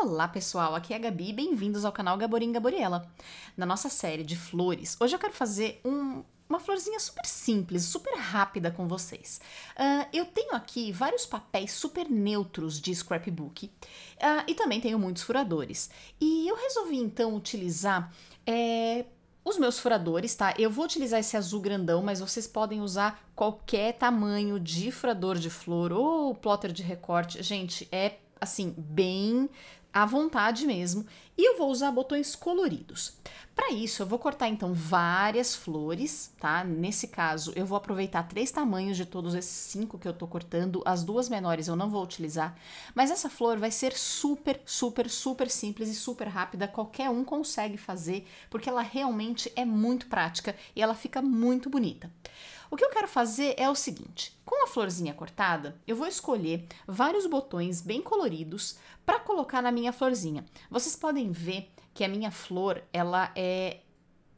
Olá pessoal, aqui é a Gabi, bem-vindos ao canal Gaborim Gaboriela. Na nossa série de flores, hoje eu quero fazer um, uma florzinha super simples, super rápida com vocês. Uh, eu tenho aqui vários papéis super neutros de scrapbook uh, e também tenho muitos furadores. E eu resolvi então utilizar é, os meus furadores, tá? Eu vou utilizar esse azul grandão, mas vocês podem usar qualquer tamanho de furador de flor ou plotter de recorte. Gente, é assim, bem à vontade mesmo. E eu vou usar botões coloridos. Para isso, eu vou cortar então várias flores, tá? Nesse caso, eu vou aproveitar três tamanhos de todos esses cinco que eu tô cortando. As duas menores eu não vou utilizar, mas essa flor vai ser super, super, super simples e super rápida. Qualquer um consegue fazer, porque ela realmente é muito prática e ela fica muito bonita. O que eu quero fazer é o seguinte: com a florzinha cortada, eu vou escolher vários botões bem coloridos para colocar na minha florzinha. Vocês podem ver que a minha flor, ela é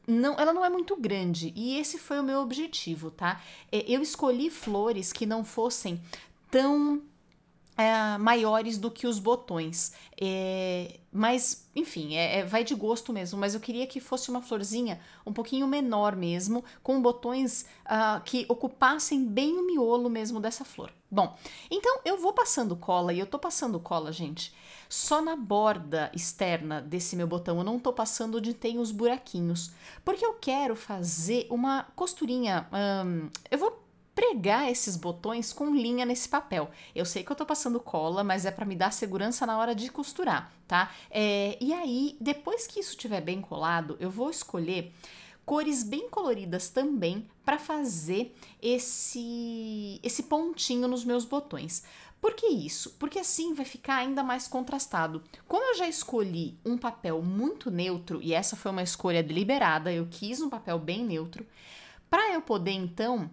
não, ela não é muito grande e esse foi o meu objetivo, tá? É, eu escolhi flores que não fossem tão é, maiores do que os botões. É, mas, enfim, é, é, vai de gosto mesmo. Mas eu queria que fosse uma florzinha um pouquinho menor mesmo, com botões uh, que ocupassem bem o miolo mesmo dessa flor. Bom, então eu vou passando cola e eu tô passando cola, gente, só na borda externa desse meu botão. Eu não tô passando onde tem os buraquinhos, porque eu quero fazer uma costurinha. eu vou pregar esses botões com linha nesse papel. Eu sei que eu tô passando cola, mas é para me dar segurança na hora de costurar, tá? É, e aí, depois que isso estiver bem colado, eu vou escolher cores bem coloridas também para fazer esse esse pontinho nos meus botões. Por que isso? Porque assim vai ficar ainda mais contrastado. Como eu já escolhi um papel muito neutro, e essa foi uma escolha deliberada, eu quis um papel bem neutro, para eu poder então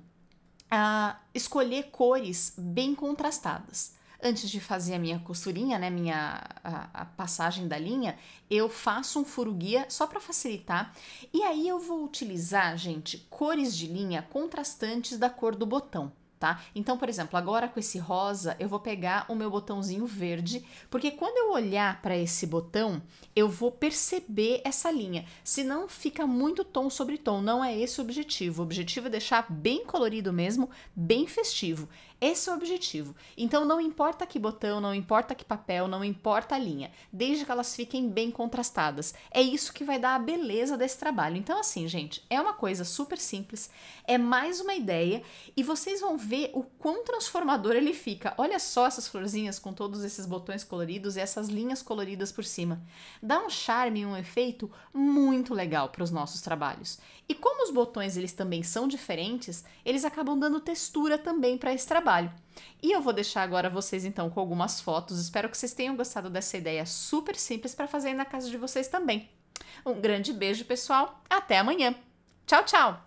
a escolher cores bem contrastadas. Antes de fazer a minha costurinha, né, minha a, a passagem da linha, eu faço um furo guia só para facilitar. E aí eu vou utilizar, gente, cores de linha contrastantes da cor do botão tá? Então, por exemplo, agora com esse rosa, eu vou pegar o meu botãozinho verde, porque quando eu olhar para esse botão, eu vou perceber essa linha. Senão fica muito tom sobre tom, não é esse o objetivo. O objetivo é deixar bem colorido mesmo, bem festivo. Esse é o objetivo. Então não importa que botão, não importa que papel, não importa a linha, desde que elas fiquem bem contrastadas. É isso que vai dar a beleza desse trabalho. Então assim, gente, é uma coisa super simples, é mais uma ideia e vocês vão ver o quão transformador ele fica. Olha só essas florzinhas com todos esses botões coloridos e essas linhas coloridas por cima. Dá um charme e um efeito muito legal para os nossos trabalhos. E como os botões eles também são diferentes, eles acabam dando textura também para esse trabalho. E eu vou deixar agora vocês então com algumas fotos. Espero que vocês tenham gostado dessa ideia super simples para fazer na casa de vocês também. Um grande beijo, pessoal. Até amanhã. Tchau, tchau.